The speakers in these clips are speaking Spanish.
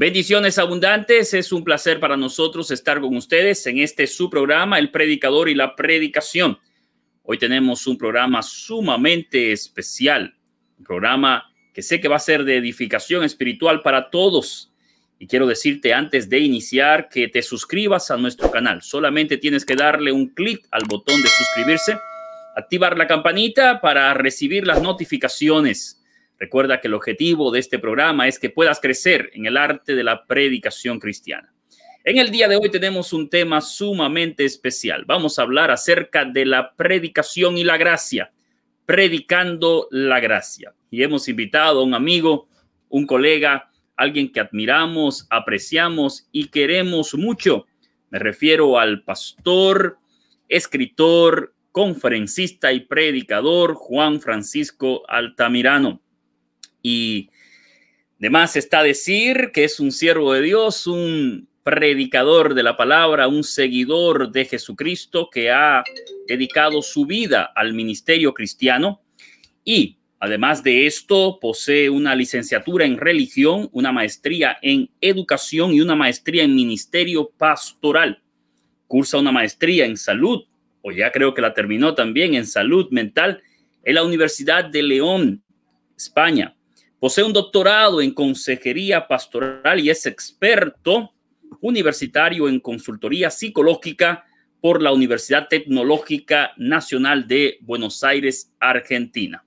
Bendiciones abundantes, es un placer para nosotros estar con ustedes en este su programa, El Predicador y la Predicación. Hoy tenemos un programa sumamente especial, un programa que sé que va a ser de edificación espiritual para todos. Y quiero decirte antes de iniciar que te suscribas a nuestro canal. Solamente tienes que darle un clic al botón de suscribirse, activar la campanita para recibir las notificaciones Recuerda que el objetivo de este programa es que puedas crecer en el arte de la predicación cristiana. En el día de hoy tenemos un tema sumamente especial. Vamos a hablar acerca de la predicación y la gracia, predicando la gracia. Y hemos invitado a un amigo, un colega, alguien que admiramos, apreciamos y queremos mucho. Me refiero al pastor, escritor, conferencista y predicador Juan Francisco Altamirano. Y además está decir que es un siervo de Dios, un predicador de la palabra, un seguidor de Jesucristo que ha dedicado su vida al ministerio cristiano y además de esto posee una licenciatura en religión, una maestría en educación y una maestría en ministerio pastoral. Cursa una maestría en salud, o ya creo que la terminó también en salud mental en la Universidad de León, España Posee un doctorado en consejería pastoral y es experto universitario en consultoría psicológica por la Universidad Tecnológica Nacional de Buenos Aires, Argentina.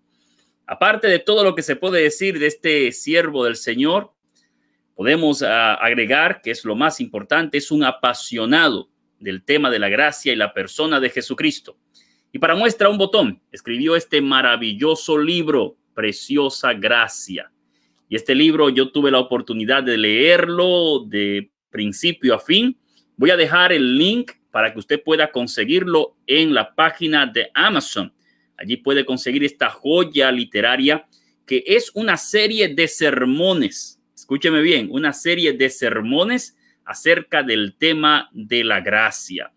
Aparte de todo lo que se puede decir de este siervo del Señor, podemos ah, agregar que es lo más importante, es un apasionado del tema de la gracia y la persona de Jesucristo. Y para muestra un botón, escribió este maravilloso libro, preciosa gracia. Y este libro yo tuve la oportunidad de leerlo de principio a fin. Voy a dejar el link para que usted pueda conseguirlo en la página de Amazon. Allí puede conseguir esta joya literaria que es una serie de sermones. Escúcheme bien, una serie de sermones acerca del tema de la gracia.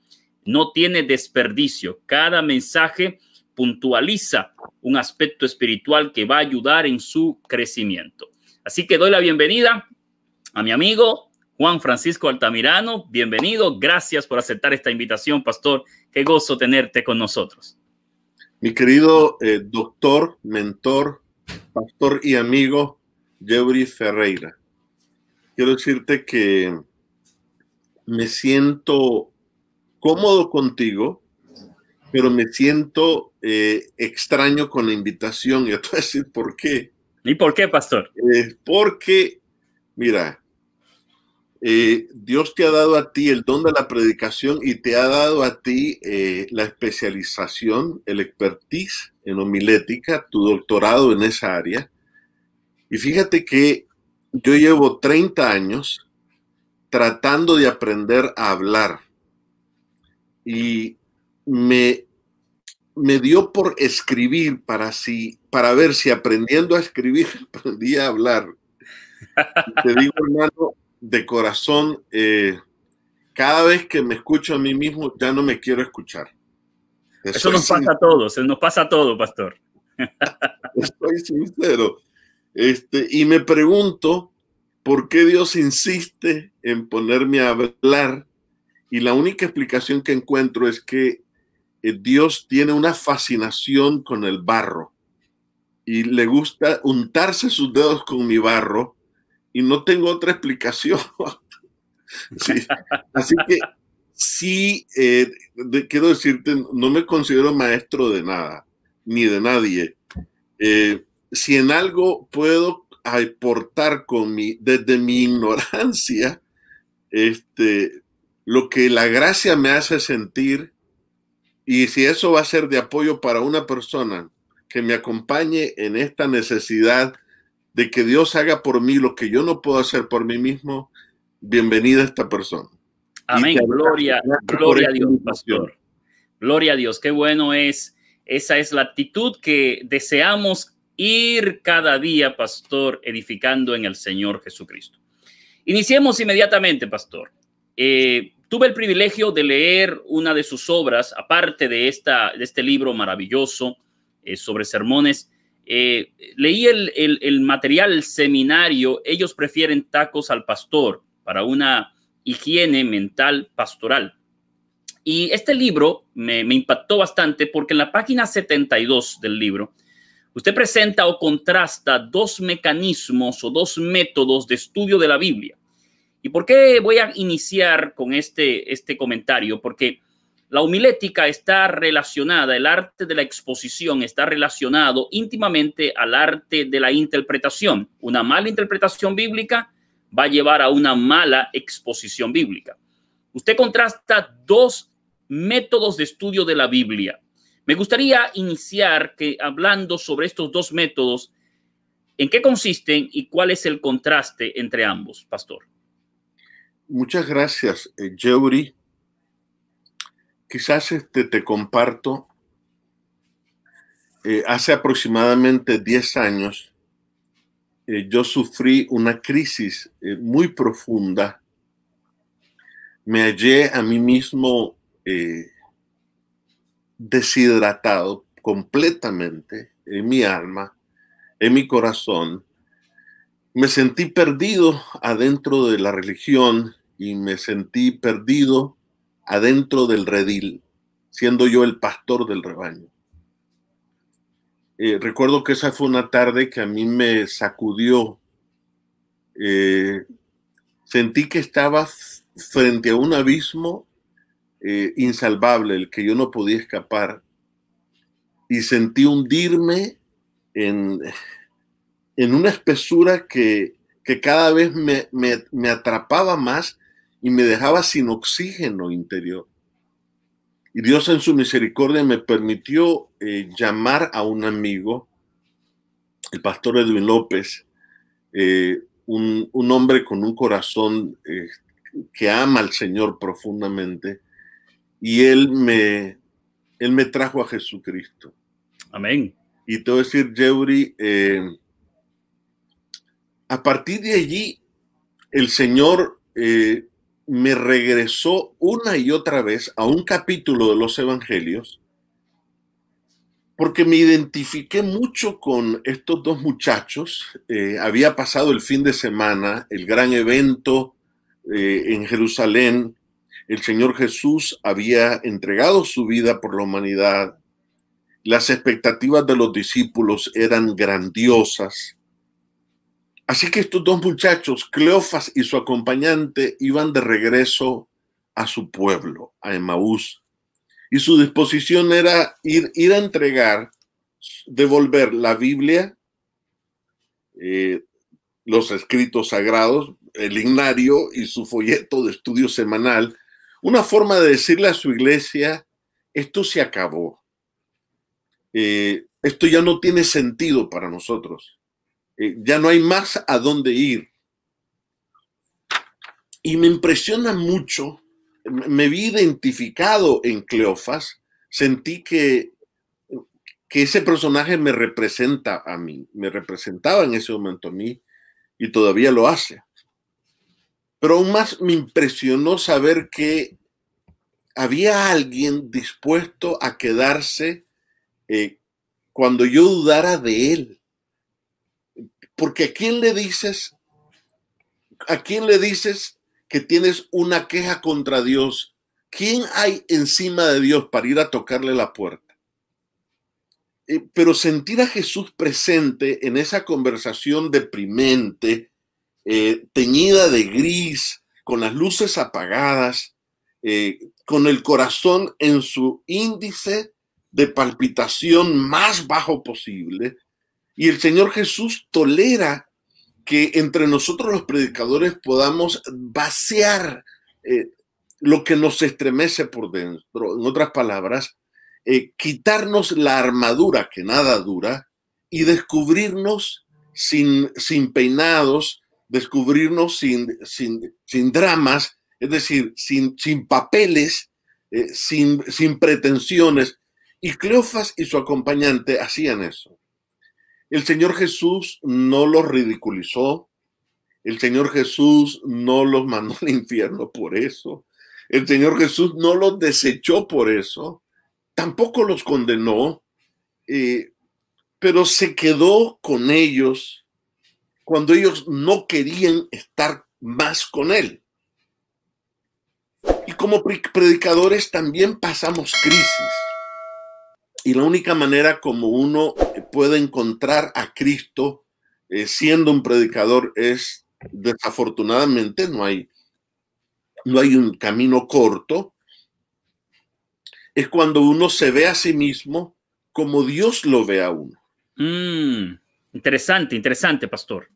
No tiene desperdicio. Cada mensaje puntualiza un aspecto espiritual que va a ayudar en su crecimiento. Así que doy la bienvenida a mi amigo Juan Francisco Altamirano. Bienvenido, gracias por aceptar esta invitación, pastor. Qué gozo tenerte con nosotros. Mi querido eh, doctor, mentor, pastor y amigo Jeffrey Ferreira. Quiero decirte que me siento cómodo contigo pero me siento eh, extraño con la invitación. Y te a decir por qué. ¿Y por qué, pastor? Eh, porque, mira, eh, Dios te ha dado a ti el don de la predicación y te ha dado a ti eh, la especialización, el expertise en homilética, tu doctorado en esa área. Y fíjate que yo llevo 30 años tratando de aprender a hablar y me me dio por escribir para, para ver si aprendiendo a escribir aprendí a hablar. Te digo, hermano, de corazón, eh, cada vez que me escucho a mí mismo, ya no me quiero escuchar. Eso, nos pasa a todos, eh, nos pasa a todos, pastor. Estoy sincero. Este, y me pregunto por qué Dios insiste en ponerme a hablar. Y la única explicación que encuentro es que eh, Dios tiene una fascinación con el barro y le gusta untarse sus dedos con mi barro y no tengo otra explicación. Así que sí, eh, quiero decirte, no me considero maestro de nada, ni de nadie. Eh, si en algo puedo aportar con mi, desde mi ignorancia, este, lo que la gracia me hace sentir, y si eso va a ser de apoyo para una persona que me acompañe en esta necesidad de que Dios haga por mí lo que yo no puedo hacer por mí mismo, bienvenida a esta persona. Amén. Gloria, gloria a Dios, pastor. Gloria a Dios. Qué bueno es. Esa es la actitud que deseamos ir cada día, pastor, edificando en el Señor Jesucristo. Iniciemos inmediatamente, pastor. Eh, tuve el privilegio de leer una de sus obras, aparte de, esta, de este libro maravilloso eh, sobre sermones. Eh, leí el, material seminario, ellos prefieren tacos al pastor para una higiene mental pastoral. Y este libro me, me impactó bastante porque en la página 72 del libro, usted presenta o contrasta dos mecanismos o dos métodos de estudio de la Biblia ¿Y por qué voy a iniciar con este, este comentario? Porque la homilética está relacionada, el arte de la exposición está relacionado íntimamente al arte de la interpretación. Una mala interpretación bíblica va a llevar a una mala exposición bíblica. Usted contrasta dos métodos de estudio de la Biblia. Me gustaría iniciar que hablando sobre estos dos métodos, en qué consisten y cuál es el contraste entre ambos, pastor. Muchas gracias, eh, Yuri. Quizás este, te comparto. Eh, hace aproximadamente 10 años, eh, yo sufrí una crisis muy profunda. Me hallé a mí mismo deshidratado completamente en mi alma, en mi corazón me sentí perdido adentro de la religión y me sentí perdido adentro del redil, siendo yo el pastor del rebaño. Eh, recuerdo que esa fue una tarde que a mí me sacudió. Eh, sentí que estaba frente a un abismo eh, insalvable, el que yo no podía escapar. Y sentí hundirme en, en una espesura que, cada vez me, atrapaba más y me dejaba sin oxígeno interior. Y Dios en su misericordia me permitió eh, llamar a un amigo, el pastor Edwin López, eh, un, hombre con un corazón eh, que ama al Señor profundamente, y él me, él me trajo a Jesucristo. Amén. Y te voy a decir, a partir de allí, el Señor eh, me regresó una y otra vez a un capítulo de los Evangelios, porque me identifiqué mucho con estos dos muchachos. Eh, había pasado el fin de semana, el gran evento eh, en Jerusalén. El Señor Jesús había entregado su vida por la humanidad. Las expectativas de los discípulos eran grandiosas Así que estos dos muchachos, Cleofas y su acompañante, iban de regreso a su pueblo, a Emaús, y su disposición era ir, ir a entregar, devolver la Biblia, eh, los escritos sagrados, el ignario y su folleto de estudio semanal, una forma de decirle a su iglesia, esto se acabó, eh, esto ya no tiene sentido para nosotros. Eh, ya no hay más a dónde ir. Y me impresiona mucho, me vi identificado en Cleofas, sentí que, que ese personaje me representa a mí, me representaba en ese momento a mí y todavía lo hace. Pero aún más me impresionó saber que había alguien dispuesto a quedarse eh, cuando yo dudara de él. Porque ¿a quién le dices, a quién le dices que tienes una queja contra Dios? ¿Quién hay encima de Dios para ir a tocarle la puerta? Eh, pero sentir a Jesús presente en esa conversación deprimente, eh, teñida de gris, con las luces apagadas, eh, con el corazón en su índice de palpitación más bajo posible, y el Señor Jesús tolera que entre nosotros los predicadores podamos vaciar eh, lo que nos estremece por dentro. En otras palabras, eh, quitarnos la armadura que nada dura y descubrirnos sin, sin peinados, descubrirnos sin, sin, dramas, es decir, sin, sin papeles, eh, sin, sin pretensiones. Y Cleofas y su acompañante hacían eso. El Señor Jesús no los ridiculizó. El Señor Jesús no los mandó al infierno por eso. El Señor Jesús no los desechó por eso. Tampoco los condenó. Eh, pero se quedó con ellos cuando ellos no querían estar más con Él. Y como predicadores también pasamos crisis. Y la única manera como uno eh, puede encontrar a Cristo eh, siendo un predicador es, desafortunadamente, no hay, no hay un camino corto, es cuando uno se ve a sí mismo como Dios lo ve a uno. Mm, interesante, interesante, pastor.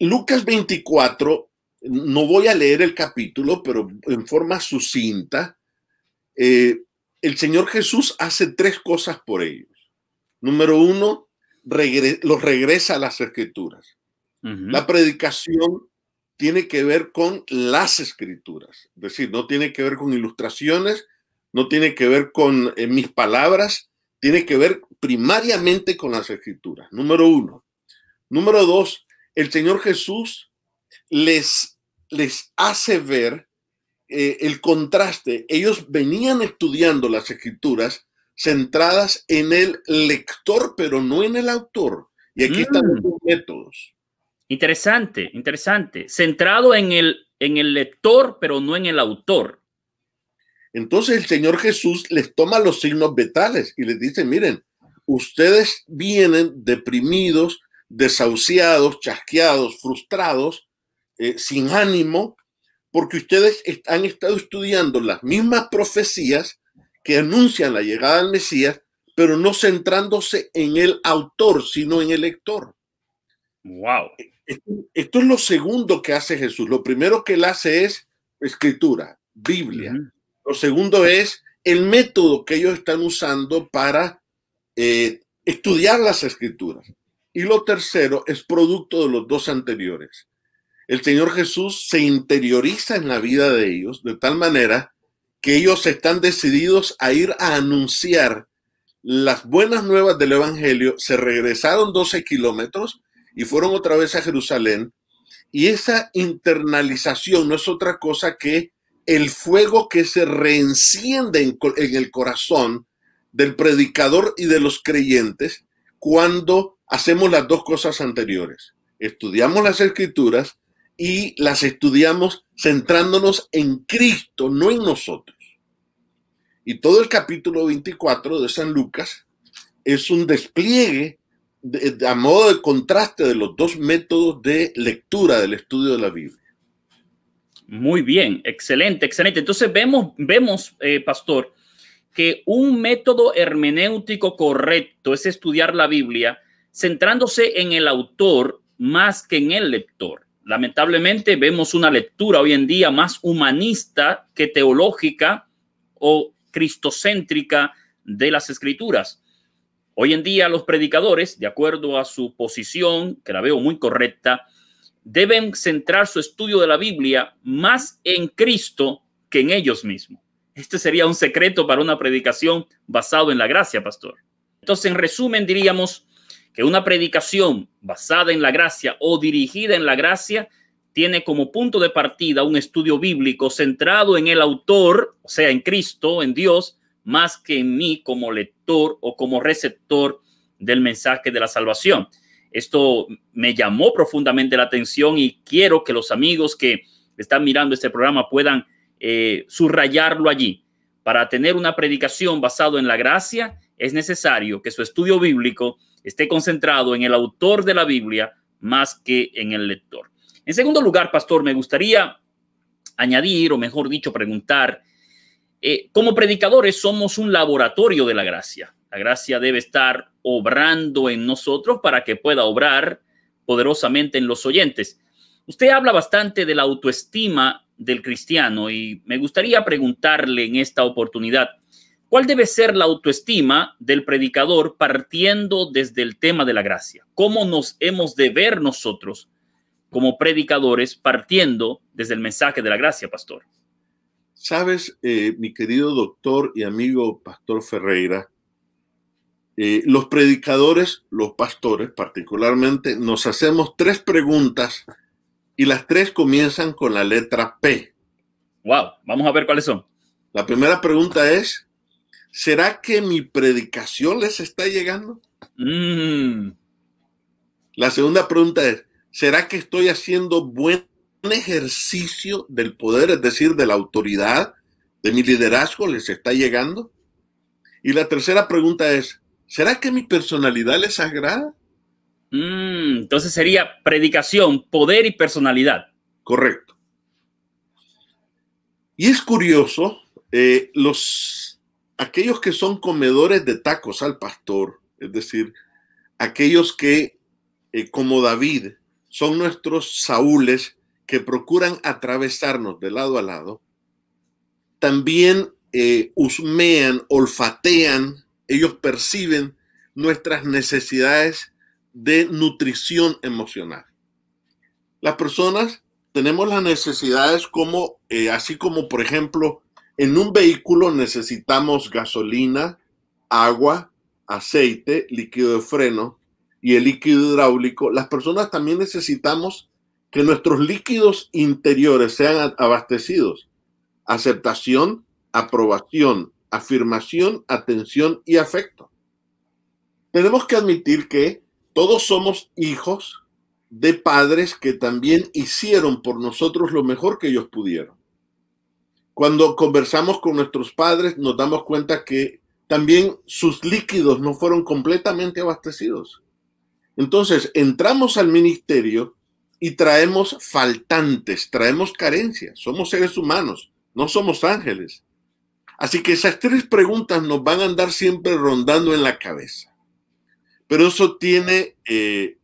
Lucas 24, no voy a leer el capítulo, pero en forma sucinta, eh, el Señor Jesús hace tres cosas por ellos. Número uno, los regresa a las escrituras. La predicación tiene que ver con las escrituras, es decir, no tiene que ver con ilustraciones, no tiene que ver con eh, mis palabras, tiene que ver primariamente con las escrituras, número uno. Número dos, el Señor Jesús les, les hace ver eh, el contraste. Ellos venían estudiando las escrituras centradas en el lector, pero no en el autor. Y aquí están mm. los métodos. Interesante, interesante. Centrado en el, en el lector, pero no en el autor. Entonces el Señor Jesús les toma los signos vitales y les dice, miren, ustedes vienen deprimidos, desahuciados, chasqueados, frustrados, eh, sin ánimo, porque ustedes han estado estudiando las mismas profecías que anuncian la llegada del Mesías, pero no centrándose en el autor, sino en el lector. Wow. E-, esto, es lo segundo que hace Jesús. Lo primero que él hace es escritura, Biblia. Lo segundo es el método que ellos están usando para eh, estudiar las escrituras. Y lo tercero es producto de los dos anteriores el Señor Jesús se interioriza en la vida de ellos de tal manera que ellos están decididos a ir a anunciar las buenas nuevas del Evangelio. Se regresaron 12 kilómetros y fueron otra vez a Jerusalén. Y esa internalización no es otra cosa que el fuego que se reenciende en, el corazón del predicador y de los creyentes cuando hacemos las dos cosas anteriores. Estudiamos las escrituras y las estudiamos centrándonos en Cristo, no en nosotros. Y todo el capítulo 24 de San Lucas es un despliegue a modo de contraste de los dos métodos de lectura del estudio de la Biblia. Muy bien, excelente, excelente. Entonces vemos, vemos, eh, pastor, que un método hermenéutico correcto es estudiar la Biblia centrándose en el autor más que en el lector lamentablemente vemos una lectura hoy en día más humanista que teológica o cristocéntrica de las escrituras. Hoy en día los predicadores, de acuerdo a su posición, que la veo muy correcta, deben centrar su estudio de la Biblia más en Cristo que en ellos mismos. Este sería un secreto para una predicación basado en la gracia, pastor. Entonces, en resumen, diríamos, que una predicación basada en la gracia o dirigida en la gracia tiene como punto de partida un estudio bíblico centrado en el autor, o sea, en Cristo, en Dios, más que en mí como lector o como receptor del mensaje de la salvación. Esto me llamó profundamente la atención y quiero que los amigos que están mirando este programa puedan eh, subrayarlo allí. Para tener una predicación basada en la gracia, es necesario que su estudio bíblico esté concentrado en el autor de la Biblia más que en el lector. En segundo lugar, pastor, me gustaría añadir, o mejor dicho, preguntar, eh, como predicadores somos un laboratorio de la gracia. La gracia debe estar obrando en nosotros para que pueda obrar poderosamente en los oyentes. Usted habla bastante de la autoestima del cristiano y me gustaría preguntarle en esta oportunidad, ¿Cuál debe ser la autoestima del predicador partiendo desde el tema de la gracia? ¿Cómo nos hemos de ver nosotros como predicadores partiendo desde el mensaje de la gracia, pastor? Sabes, eh, mi querido doctor y amigo pastor Ferreira, eh, los predicadores, los pastores particularmente, nos hacemos tres preguntas y las tres comienzan con la letra P. Wow, vamos a ver cuáles son. La primera pregunta es, ¿será que mi predicación les está llegando? Mm. La segunda pregunta es, ¿será que estoy haciendo buen ejercicio del poder, es decir, de la autoridad, de mi liderazgo, les está llegando? Y la tercera pregunta es, ¿será que mi personalidad les agrada? Mm, entonces sería predicación, poder y personalidad. Correcto. Y es curioso, eh, los aquellos que son comedores de tacos al pastor, es decir, aquellos que, eh, como David, son nuestros saúles que procuran atravesarnos de lado a lado, también eh, husmean, olfatean, ellos perciben nuestras necesidades de nutrición emocional. Las personas tenemos las necesidades como, eh, así como por ejemplo, en un vehículo necesitamos gasolina, agua, aceite, líquido de freno y el líquido hidráulico. Las personas también necesitamos que nuestros líquidos interiores sean abastecidos. Aceptación, aprobación, afirmación, atención y afecto. Tenemos que admitir que todos somos hijos de padres que también hicieron por nosotros lo mejor que ellos pudieron. Cuando conversamos con nuestros padres nos damos cuenta que también sus líquidos no fueron completamente abastecidos. Entonces, entramos al ministerio y traemos faltantes, traemos carencias, somos seres humanos, no somos ángeles. Así que esas tres preguntas nos van a andar siempre rondando en la cabeza. Pero eso tiene, eh,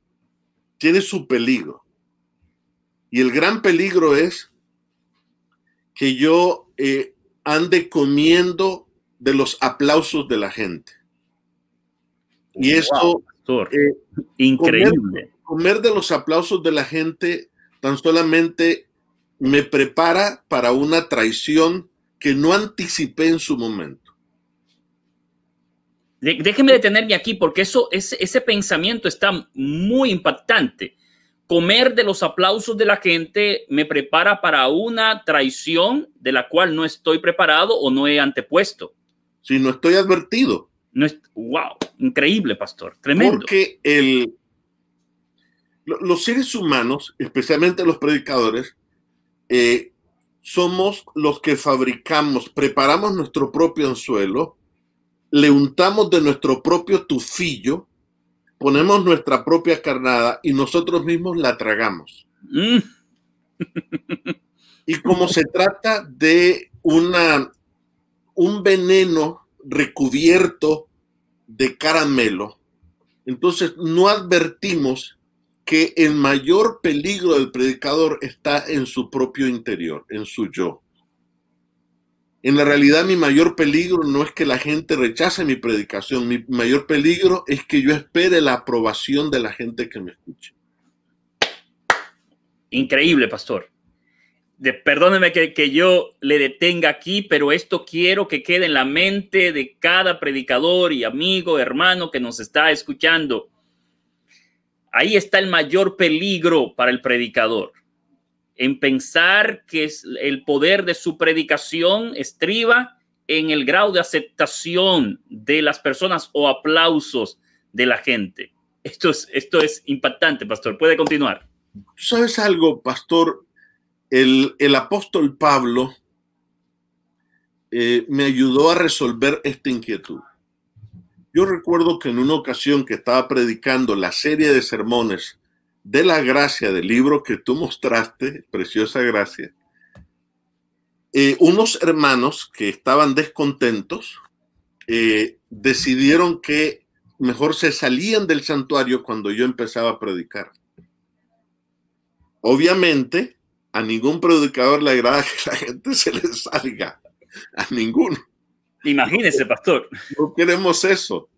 tiene su peligro. Y el gran peligro es que yo eh, ande comiendo de los aplausos de la gente. Y esto... Eh, increíble. Comer, de los aplausos de la gente tan solamente me prepara para una traición que no anticipé en su momento. Déjeme detenerme aquí porque eso, ese pensamiento está muy impactante. Comer de los aplausos de la gente me prepara para una traición de la cual no estoy preparado o no he antepuesto. Si no estoy advertido. No es, wow, increíble, pastor, tremendo. Porque los seres humanos, especialmente los predicadores, eh, somos los que fabricamos, preparamos nuestro propio anzuelo, le untamos de nuestro propio tufillo ponemos nuestra propia carnada y nosotros mismos la tragamos. Mm. y como se trata de una, un veneno recubierto de caramelo, entonces no advertimos que el mayor peligro del predicador está en su propio interior, en su yo. En la realidad mi mayor peligro no es que la gente rechace mi predicación, mi mayor peligro es que yo espere la aprobación de la gente que me escuche. Increíble, pastor. De, perdóneme que, que, yo le detenga aquí, pero esto quiero que quede en la mente de cada predicador y amigo, hermano que nos está escuchando. Ahí está el mayor peligro para el predicador en pensar que el poder de su predicación estriba en el grado de aceptación de las personas o aplausos de la gente. Esto es, esto es impactante, pastor. Puede continuar. ¿Sabes algo, pastor? El, apóstol Pablo eh, me ayudó a resolver esta inquietud. Yo recuerdo que en una ocasión que estaba predicando la serie de sermones de la gracia del libro que tú mostraste, preciosa gracia, eh, unos hermanos que estaban descontentos eh, decidieron que mejor se salían del santuario cuando yo empezaba a predicar. Obviamente, a ningún predicador le agrada que la gente se le salga, a ninguno. Imagínese, pastor. No queremos eso.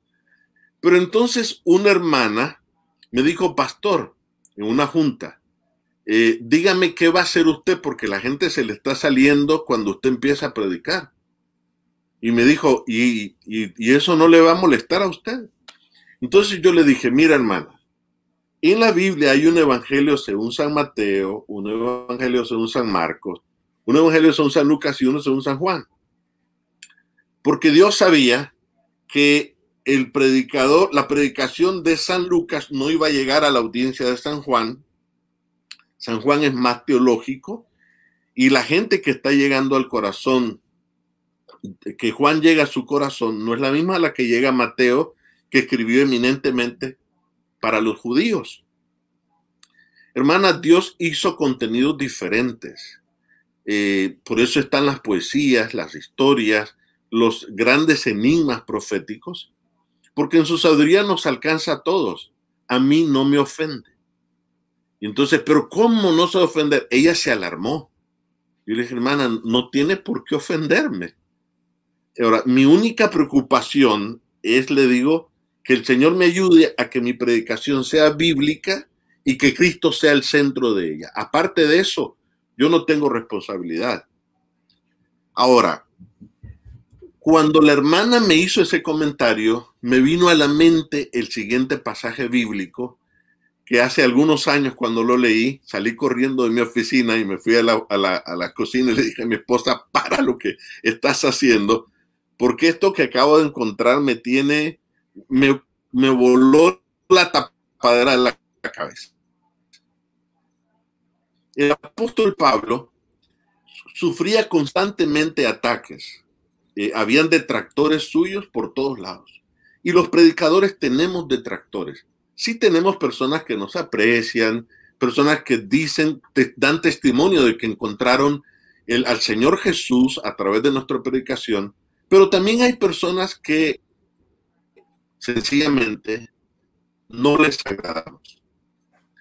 Pero entonces una hermana me dijo, pastor, en una junta, eh, dígame qué va a hacer usted porque la gente se le está saliendo cuando usted empieza a predicar. Y me dijo, ¿y, y eso no le va a molestar a usted? Entonces yo le dije, mira hermana, en la Biblia hay un evangelio según San Mateo, un evangelio según San Marcos, un evangelio según San Lucas y uno según San Juan. Porque Dios sabía que el predicador, la predicación de San Lucas no iba a llegar a la audiencia de San Juan. San Juan es más teológico y la gente que está llegando al corazón, que Juan llega a su corazón, no es la misma a la que llega Mateo, que escribió eminentemente para los judíos. Hermanas, Dios hizo contenidos diferentes. Eh, por eso están las poesías, las historias, los grandes enigmas proféticos porque en su sabiduría nos alcanza a todos. A mí no me ofende. Y entonces, pero ¿cómo no se ofender? Ella se alarmó. Yo le dije, hermana, no tiene por qué ofenderme. Ahora, mi única preocupación es, le digo, que el Señor me ayude a que mi predicación sea bíblica y que Cristo sea el centro de ella. Aparte de eso, yo no tengo responsabilidad. Ahora, cuando la hermana me hizo ese comentario, me vino a la mente el siguiente pasaje bíblico que hace algunos años cuando lo leí, salí corriendo de mi oficina y me fui a la, cocina y le dije a mi esposa, para lo que estás haciendo, porque esto que acabo de encontrar me tiene, me, me voló la tapadera de la cabeza. El apóstol Pablo sufría constantemente ataques eh, habían detractores suyos por todos lados. Y los predicadores tenemos detractores. Sí tenemos personas que nos aprecian, personas que dicen, te, dan testimonio de que encontraron al Señor Jesús a través de nuestra predicación, pero también hay personas que sencillamente no les agradamos.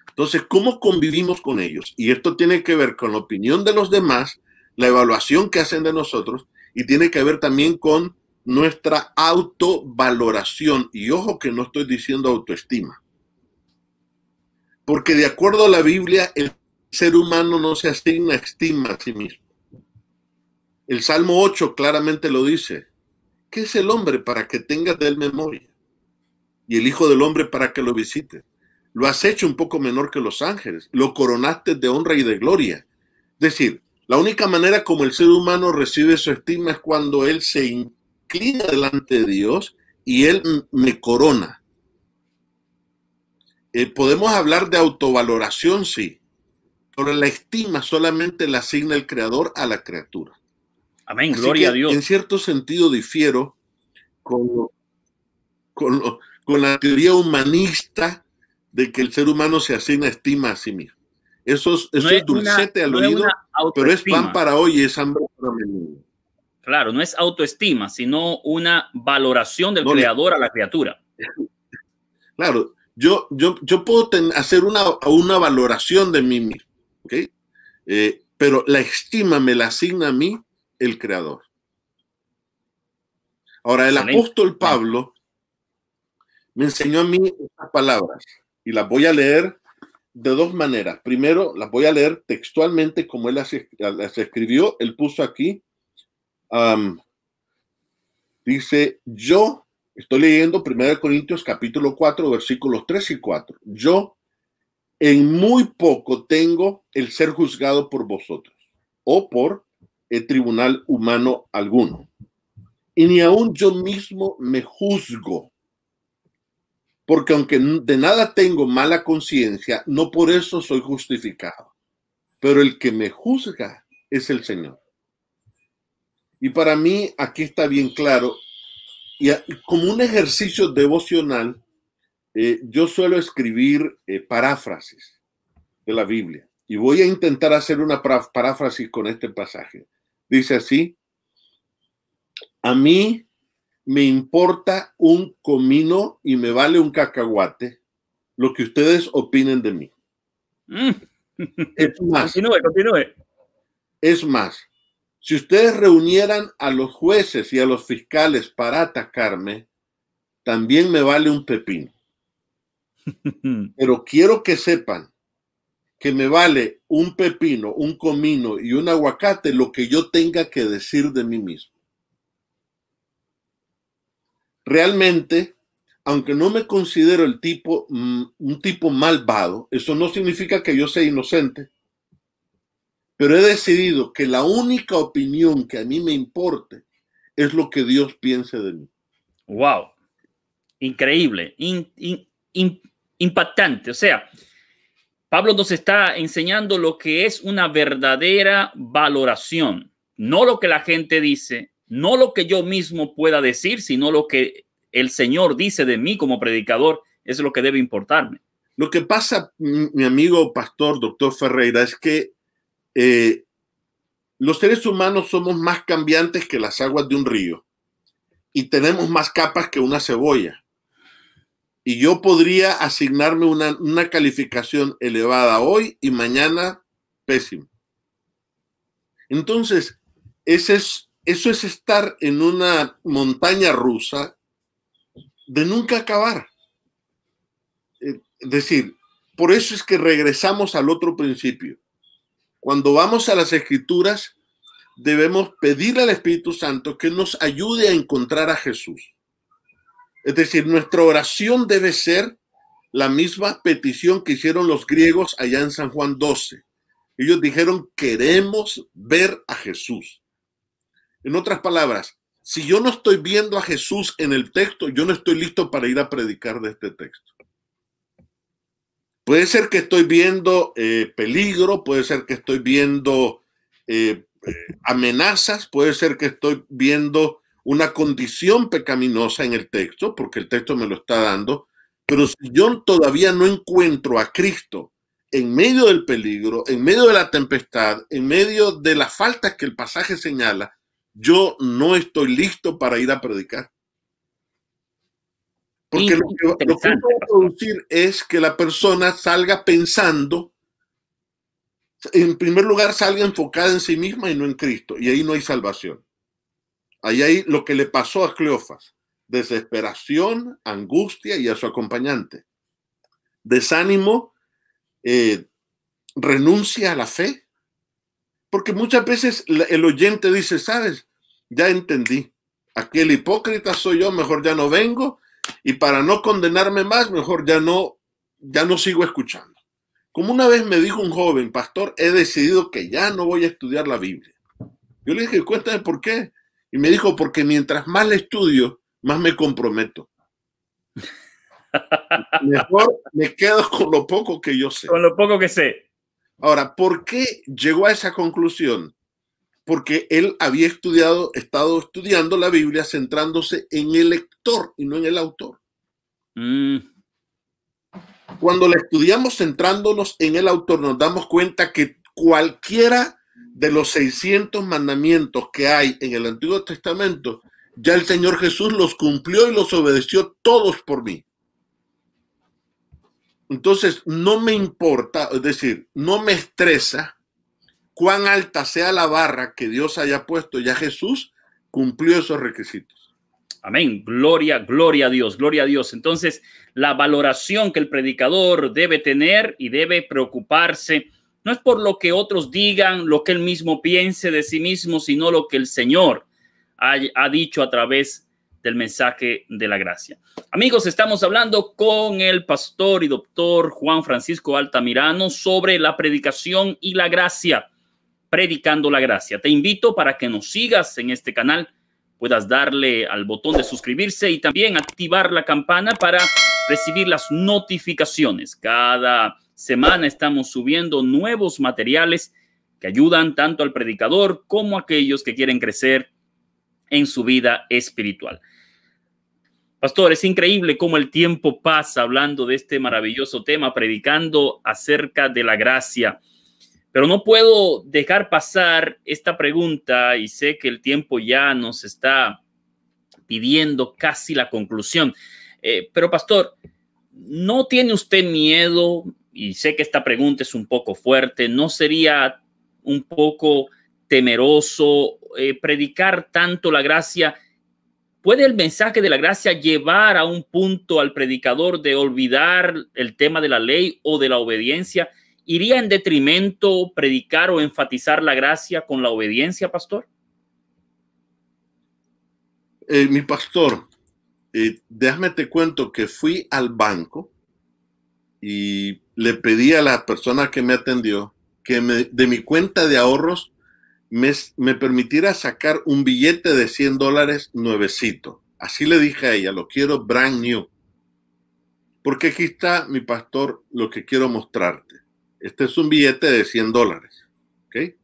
Entonces, ¿cómo convivimos con ellos? Y esto tiene que ver con la opinión de los demás, la evaluación que hacen de nosotros, y tiene que ver también con nuestra autovaloración. Y ojo que no estoy diciendo autoestima. Porque de acuerdo a la Biblia, el ser humano no se asigna estima a sí mismo. El Salmo 8 claramente lo dice. ¿Qué es el hombre para que tengas de él memoria? Y el Hijo del Hombre para que lo visite. Lo has hecho un poco menor que los ángeles. Lo coronaste de honra y de gloria. Es decir, la única manera como el ser humano recibe su estima es cuando él se inclina delante de Dios y él me corona. Eh, podemos hablar de autovaloración, sí, pero la estima solamente la asigna el creador a la criatura. Amén, gloria a Dios. En cierto sentido difiero con, con, con la teoría humanista de que el ser humano se asigna estima a sí mismo. Esos, eso es, dulcete al oído, pero es pan para hoy, es hambre para menudo. Claro, no es autoestima, sino una valoración del creador a la criatura. Claro, yo, yo, puedo hacer una, valoración de mí mismo, eh, pero la estima me la asigna a mí el creador. Ahora, el apóstol Pablo me enseñó a mí estas palabras y las voy a leer de dos maneras. Primero, las voy a leer textualmente como él las, escribió. Él puso aquí, dice, yo, estoy leyendo 1 Corintios capítulo 4, versículos 3 y 4. Yo en muy poco tengo el ser juzgado por vosotros o por el tribunal humano alguno. Y ni aún yo mismo me juzgo porque aunque de nada tengo mala conciencia, no por eso soy justificado. Pero el que me juzga es el Señor. Y para mí aquí está bien claro, y como un ejercicio devocional, eh, yo suelo escribir eh, paráfrasis de la Biblia. Y voy a intentar hacer una paráfrasis con este pasaje. Dice así, a mí me importa un comino y me vale un cacahuate lo que ustedes opinen de mí. Mm. Es más. Es más, si ustedes reunieran a los jueces y a los fiscales para atacarme, también me vale un pepino. Pero quiero que sepan que me vale un pepino, un comino y un aguacate lo que yo tenga que decir de mí mismo realmente, aunque no me considero el tipo, mm, un tipo malvado, eso no significa que yo sea inocente, pero he decidido que la única opinión que a mí me importe es lo que Dios piense de mí. ¡Wow! Increíble, impactante. O sea, Pablo nos está enseñando lo que es una verdadera valoración, no lo que la gente dice, no lo que yo mismo pueda decir, sino lo que el Señor dice de mí como predicador, es lo que debe importarme. Lo que pasa, mi amigo pastor, doctor Ferreira, es que eh, los seres humanos somos más cambiantes que las aguas de un río y tenemos más capas que una cebolla. Y yo podría asignarme una, una calificación elevada hoy y mañana pésimo. Entonces, ese es eso es estar en una montaña rusa de nunca acabar. Eh, es decir, por eso es que regresamos al otro principio. Cuando vamos a las escrituras, debemos pedirle al Espíritu Santo que nos ayude a encontrar a Jesús. Es decir, nuestra oración debe ser la misma petición que hicieron los griegos allá en San Juan 12. Ellos dijeron, queremos ver a Jesús. En otras palabras, si yo no estoy viendo a Jesús en el texto, yo no estoy listo para ir a predicar de este texto. Puede ser que estoy viendo eh, peligro, puede ser que estoy viendo eh, eh, amenazas, puede ser que estoy viendo una condición pecaminosa en el texto, porque el texto me lo está dando, pero si yo todavía no encuentro a Cristo en medio del peligro, en medio de la tempestad, en medio de las faltas que el pasaje señala, yo no estoy listo para ir a predicar. Porque lo que, va a producir es que la persona salga pensando, en primer lugar salga enfocada en sí misma y no en Cristo, y ahí no hay salvación. Ahí hay lo que le pasó a Cleofas, desesperación, angustia y a su acompañante. Desánimo, eh, renuncia a la fe porque muchas veces el oyente dice, sabes, ya entendí, aquel hipócrita soy yo, mejor ya no vengo y para no condenarme más, mejor ya no, ya no sigo escuchando. Como una vez me dijo un joven, pastor, he decidido que ya no voy a estudiar la Biblia. Yo le dije, cuéntame por qué. Y me dijo, porque mientras más la estudio, más me comprometo. Mejor me quedo con lo poco que yo sé. Con lo poco que sé. Ahora, ¿por qué llegó a esa conclusión? Porque él había estudiado, estado estudiando la Biblia centrándose en el lector y no en el autor. Mm. Cuando la estudiamos centrándonos en el autor, nos damos cuenta que cualquiera de los 600 mandamientos que hay en el Antiguo Testamento, ya el Señor Jesús los cumplió y los obedeció todos por mí. Entonces, no me importa, es decir, no me estresa cuán alta sea la barra que Dios haya puesto, ya Jesús cumplió esos requisitos. Amén. Gloria, gloria a Dios, gloria a Dios. Entonces, la valoración que el predicador debe tener y debe preocuparse no es por lo que otros digan, lo que él mismo piense de sí mismo, sino lo que el Señor ha, dicho a través de del mensaje de la gracia. Amigos, estamos hablando con el pastor y doctor Juan Francisco Altamirano sobre la predicación y la gracia, predicando la gracia. Te invito para que nos sigas en este canal, puedas darle al botón de suscribirse y también activar la campana para recibir las notificaciones. Cada semana estamos subiendo nuevos materiales que ayudan tanto al predicador como a aquellos que quieren crecer en su vida espiritual. Pastor, es increíble cómo el tiempo pasa hablando de este maravilloso tema, predicando acerca de la gracia. Pero no puedo dejar pasar esta pregunta y sé que el tiempo ya nos está pidiendo casi la conclusión. Eh, pero pastor, ¿no tiene usted miedo? Y sé que esta pregunta es un poco fuerte, ¿no sería un poco temeroso eh, predicar tanto la gracia? ¿Puede el mensaje de la gracia llevar a un punto al predicador de olvidar el tema de la ley o de la obediencia? ¿Iría en detrimento predicar o enfatizar la gracia con la obediencia, pastor? Eh, mi pastor, eh, déjame te cuento que fui al banco y le pedí a la persona que me atendió que me, de mi cuenta de ahorros me, permitiera sacar un billete de 100 dólares nuevecito. Así le dije a ella, lo quiero brand new. Porque aquí está, mi pastor, lo que quiero mostrarte. Este es un billete de 100 dólares. ¿okay?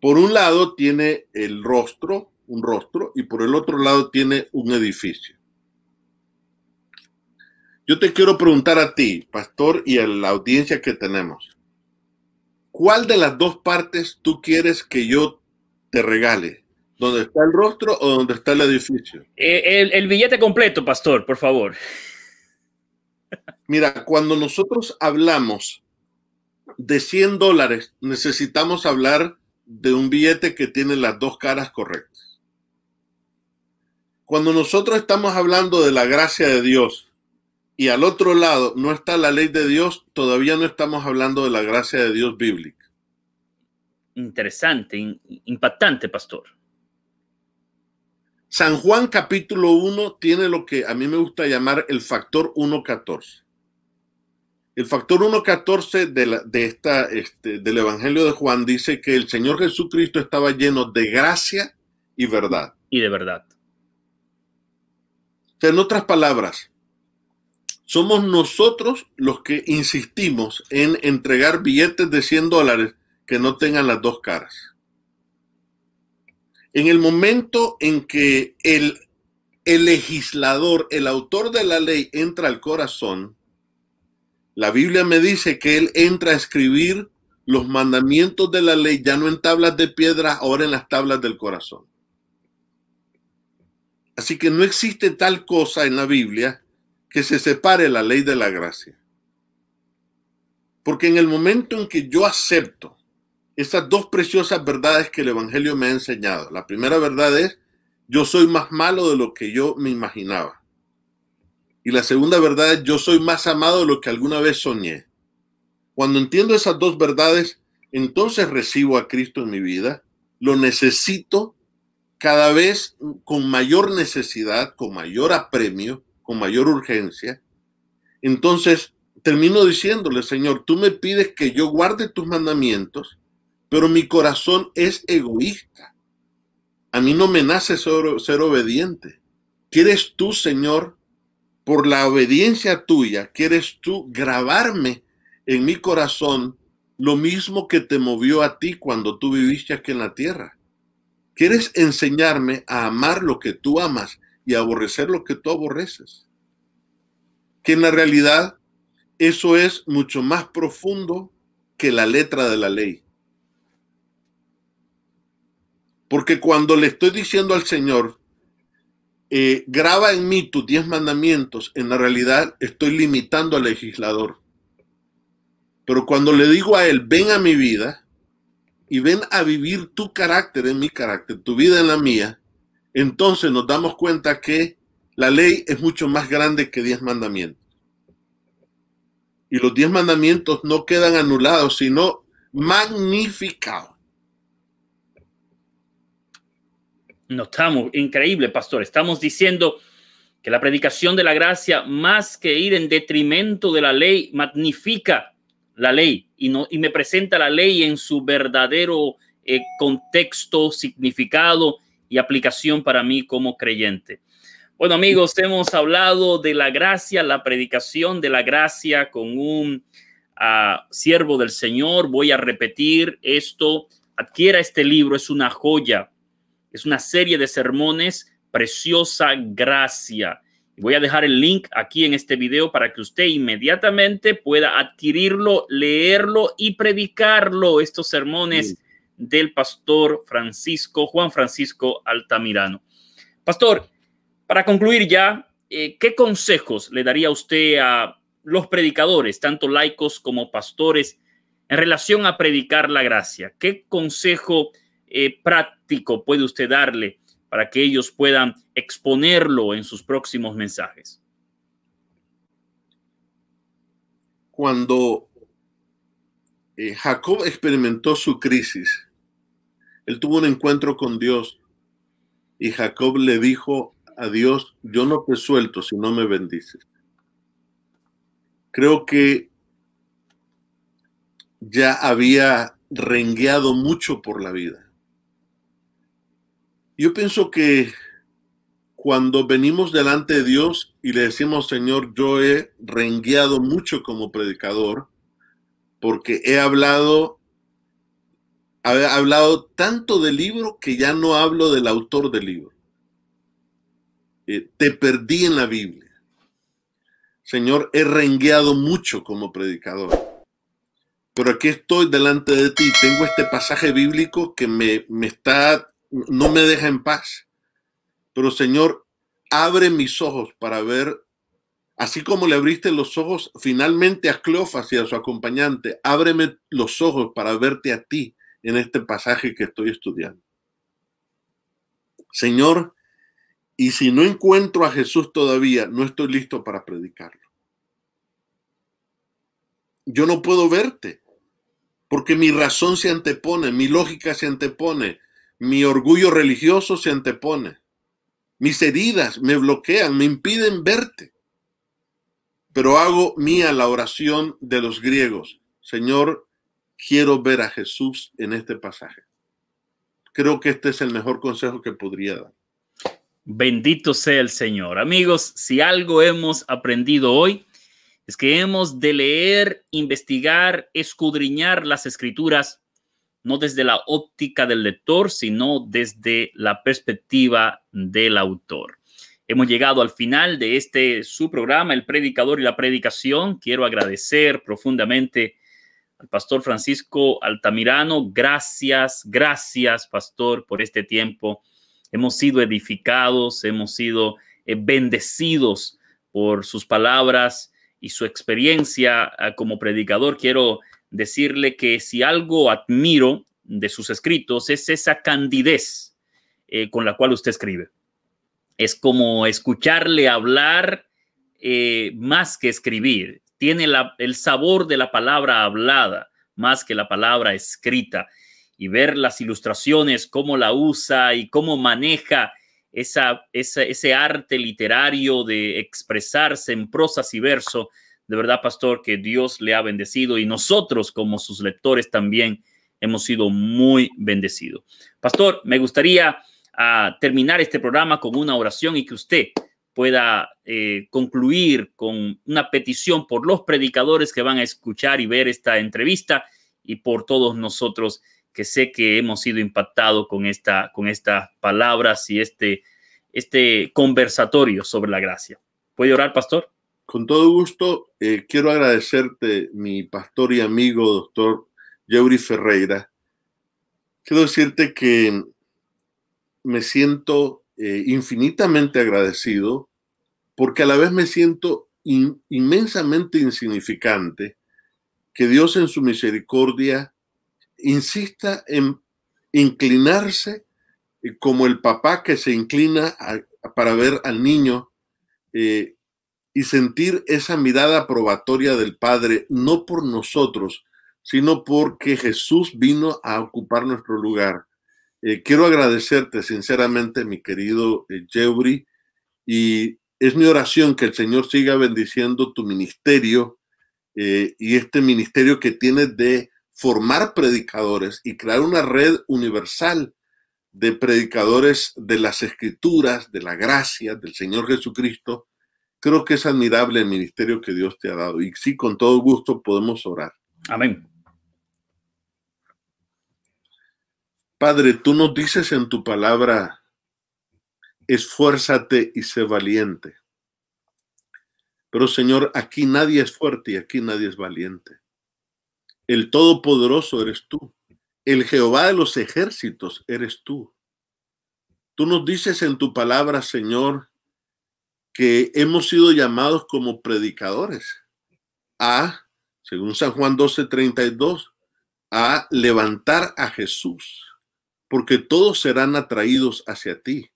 Por un lado tiene el rostro, un rostro, y por el otro lado tiene un edificio. Yo te quiero preguntar a ti, pastor, y a la audiencia que tenemos. ¿Cuál de las dos partes tú quieres que yo te regale? ¿Dónde está el rostro o dónde está el edificio? Eh, el, el billete completo, pastor, por favor. Mira, cuando nosotros hablamos de 100 dólares, necesitamos hablar de un billete que tiene las dos caras correctas. Cuando nosotros estamos hablando de la gracia de Dios, y al otro lado no está la ley de Dios, todavía no estamos hablando de la gracia de Dios bíblica. Interesante, impactante, pastor. San Juan capítulo 1 tiene lo que a mí me gusta llamar el factor 1.14. El factor 1.14 de, de este, del Evangelio de Juan dice que el Señor Jesucristo estaba lleno de gracia y verdad. Y de verdad. en otras palabras, somos nosotros los que insistimos en entregar billetes de 100 dólares que no tengan las dos caras. En el momento en que el, el legislador, el autor de la ley, entra al corazón, la Biblia me dice que él entra a escribir los mandamientos de la ley, ya no en tablas de piedra, ahora en las tablas del corazón. Así que no existe tal cosa en la Biblia que se separe la ley de la gracia. Porque en el momento en que yo acepto esas dos preciosas verdades que el Evangelio me ha enseñado, la primera verdad es, yo soy más malo de lo que yo me imaginaba. Y la segunda verdad es, yo soy más amado de lo que alguna vez soñé. Cuando entiendo esas dos verdades, entonces recibo a Cristo en mi vida, lo necesito cada vez con mayor necesidad, con mayor apremio, mayor urgencia, entonces termino diciéndole, Señor, tú me pides que yo guarde tus mandamientos, pero mi corazón es egoísta. A mí no me nace ser, ser obediente. ¿Quieres tú, Señor, por la obediencia tuya, quieres tú grabarme en mi corazón lo mismo que te movió a ti cuando tú viviste aquí en la tierra? ¿Quieres enseñarme a amar lo que tú amas y aborrecer lo que tú aborreces. Que en la realidad eso es mucho más profundo que la letra de la ley. Porque cuando le estoy diciendo al Señor, eh, graba en mí tus diez mandamientos, en la realidad estoy limitando al legislador. Pero cuando le digo a él, ven a mi vida y ven a vivir tu carácter en mi carácter, tu vida en la mía, entonces nos damos cuenta que la ley es mucho más grande que diez mandamientos. Y los diez mandamientos no quedan anulados, sino magnificados. estamos increíble, pastor. Estamos diciendo que la predicación de la gracia, más que ir en detrimento de la ley, magnifica la ley y, no, y me presenta la ley en su verdadero eh, contexto, significado y aplicación para mí como creyente. Bueno amigos, hemos hablado de la gracia, la predicación de la gracia con un ah, siervo del Señor. Voy a repetir esto. Adquiera este libro, es una joya. Es una serie de sermones, preciosa gracia. Voy a dejar el link aquí en este video para que usted inmediatamente pueda adquirirlo, leerlo y predicarlo, estos sermones del pastor Francisco, Juan Francisco Altamirano. Pastor, para concluir ya, eh, ¿qué consejos le daría usted a los predicadores, tanto laicos como pastores, en relación a predicar la gracia? ¿Qué consejo eh, práctico puede usted darle para que ellos puedan exponerlo en sus próximos mensajes? Cuando eh, Jacob experimentó su crisis, él tuvo un encuentro con Dios y Jacob le dijo a Dios, yo no te suelto si no me bendices. Creo que ya había rengueado mucho por la vida. Yo pienso que cuando venimos delante de Dios y le decimos, Señor, yo he rengueado mucho como predicador, porque he hablado hablado tanto del libro que ya no hablo del autor del libro. Eh, te perdí en la Biblia. Señor, he rengueado mucho como predicador. Pero aquí estoy delante de ti. Tengo este pasaje bíblico que me, me está, no me deja en paz. Pero Señor, abre mis ojos para ver Así como le abriste los ojos finalmente a Cleofas y a su acompañante, ábreme los ojos para verte a ti, en este pasaje que estoy estudiando. Señor, y si no encuentro a Jesús todavía, no estoy listo para predicarlo. Yo no puedo verte, porque mi razón se antepone, mi lógica se antepone, mi orgullo religioso se antepone, mis heridas me bloquean, me impiden verte. Pero hago mía la oración de los griegos. Señor, quiero ver a Jesús en este pasaje. Creo que este es el mejor consejo que podría dar. Bendito sea el Señor. Amigos, si algo hemos aprendido hoy, es que hemos de leer, investigar, escudriñar las escrituras, no desde la óptica del lector, sino desde la perspectiva del autor. Hemos llegado al final de este su programa, El Predicador y la Predicación. Quiero agradecer profundamente pastor Francisco Altamirano. Gracias, gracias, pastor, por este tiempo. Hemos sido edificados, hemos sido eh, bendecidos por sus palabras y su experiencia ah, como predicador. Quiero decirle que si algo admiro de sus escritos es esa candidez eh, con la cual usted escribe. Es como escucharle hablar eh, más que escribir tiene el sabor de la palabra hablada más que la palabra escrita. Y ver las ilustraciones, cómo la usa y cómo maneja esa, ese arte literario de expresarse en prosas y verso. De verdad, pastor, que Dios le ha bendecido y nosotros como sus lectores también hemos sido muy bendecidos. Pastor, me gustaría ah, terminar este programa con una oración y que usted pueda eh, concluir con una petición por los predicadores que van a escuchar y ver esta entrevista y por todos nosotros que sé que hemos sido impactados con, esta, con estas palabras y este, este conversatorio sobre la gracia. ¿Puede orar, pastor? Con todo gusto, eh, quiero agradecerte, mi pastor y amigo, doctor Yuri Ferreira. Quiero decirte que me siento eh, infinitamente agradecido porque a la vez me siento inmensamente insignificante que Dios en su misericordia insista en inclinarse eh, como el papá que se inclina para ver al niño eh, y sentir esa mirada probatoria del Padre, no por nosotros, sino porque Jesús vino a ocupar nuestro lugar eh, quiero agradecerte sinceramente, mi querido eh, y es mi oración que el Señor siga bendiciendo tu ministerio eh, y este ministerio que tienes de formar predicadores y crear una red universal de predicadores de las escrituras, de la gracia del Señor Jesucristo. Creo que es admirable el ministerio que Dios te ha dado y sí, con todo gusto podemos orar. Amén. Padre, tú nos dices en tu palabra, esfuérzate y sé valiente. Pero Señor, aquí nadie es fuerte y aquí nadie es valiente. El Todopoderoso eres tú. El Jehová de los ejércitos eres tú. Tú nos dices en tu palabra, Señor, que hemos sido llamados como predicadores a, según San Juan 12:32, a levantar a Jesús porque todos serán atraídos hacia ti.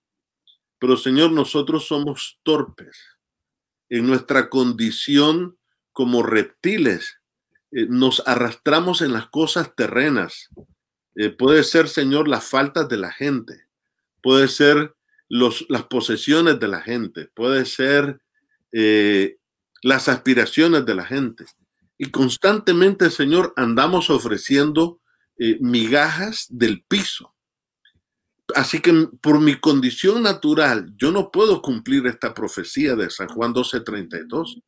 Pero Señor, nosotros somos torpes. En nuestra condición como reptiles, eh, nos arrastramos en las cosas terrenas. Eh, puede ser, Señor, las faltas de la gente. Puede ser las posesiones de la gente. Puede ser eh, las aspiraciones de la gente. Y constantemente, Señor, andamos ofreciendo migajas del piso Así que mm, por mi condición natural, yo no puedo cumplir esta profecía de San Juan 12:32.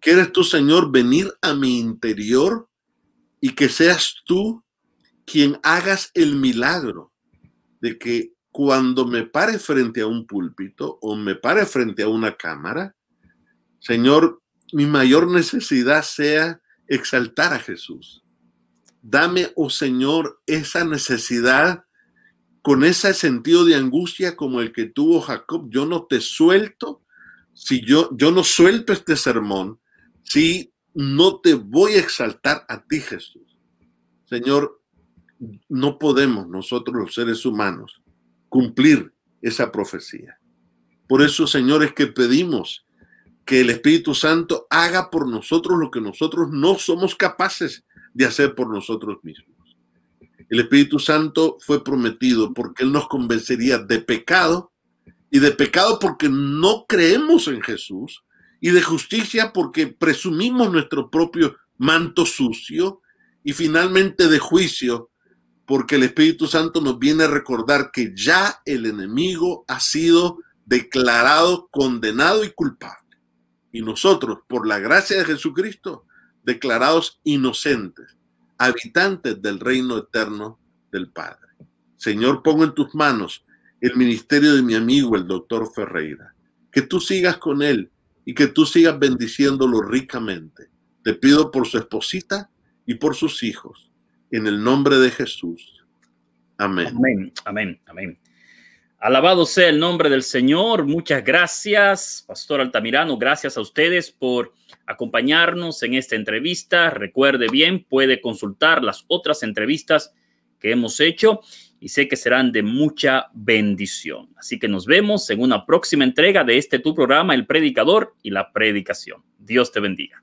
¿Quieres tú, Señor, venir a mi interior y que seas tú quien hagas el milagro de que cuando me pare frente a un púlpito o me pare frente a una cámara, Señor, mi mayor necesidad sea exaltar a Jesús. Dame, oh Señor, esa necesidad con ese sentido de angustia como el que tuvo Jacob. Yo no te suelto, si yo, yo no suelto este sermón, si no te voy a exaltar a ti, Jesús. Señor, no podemos nosotros los seres humanos cumplir esa profecía. Por eso, Señor, es que pedimos que el Espíritu Santo haga por nosotros lo que nosotros no somos capaces de hacer por nosotros mismos. El Espíritu Santo fue prometido porque Él nos convencería de pecado y de pecado porque no creemos en Jesús y de justicia porque presumimos nuestro propio manto sucio y finalmente de juicio porque el Espíritu Santo nos viene a recordar que ya el enemigo ha sido declarado condenado y culpable y nosotros por la gracia de Jesucristo declarados inocentes habitantes del reino eterno del Padre. Señor, pongo en tus manos el ministerio de mi amigo, el doctor Ferreira. Que tú sigas con él y que tú sigas bendiciéndolo ricamente. Te pido por su esposita y por sus hijos. En el nombre de Jesús. Amén. Amén, amén, amén. Alabado sea el nombre del Señor. Muchas gracias, Pastor Altamirano. Gracias a ustedes por acompañarnos en esta entrevista. Recuerde bien, puede consultar las otras entrevistas que hemos hecho y sé que serán de mucha bendición. Así que nos vemos en una próxima entrega de este tu programa, El Predicador y la Predicación. Dios te bendiga.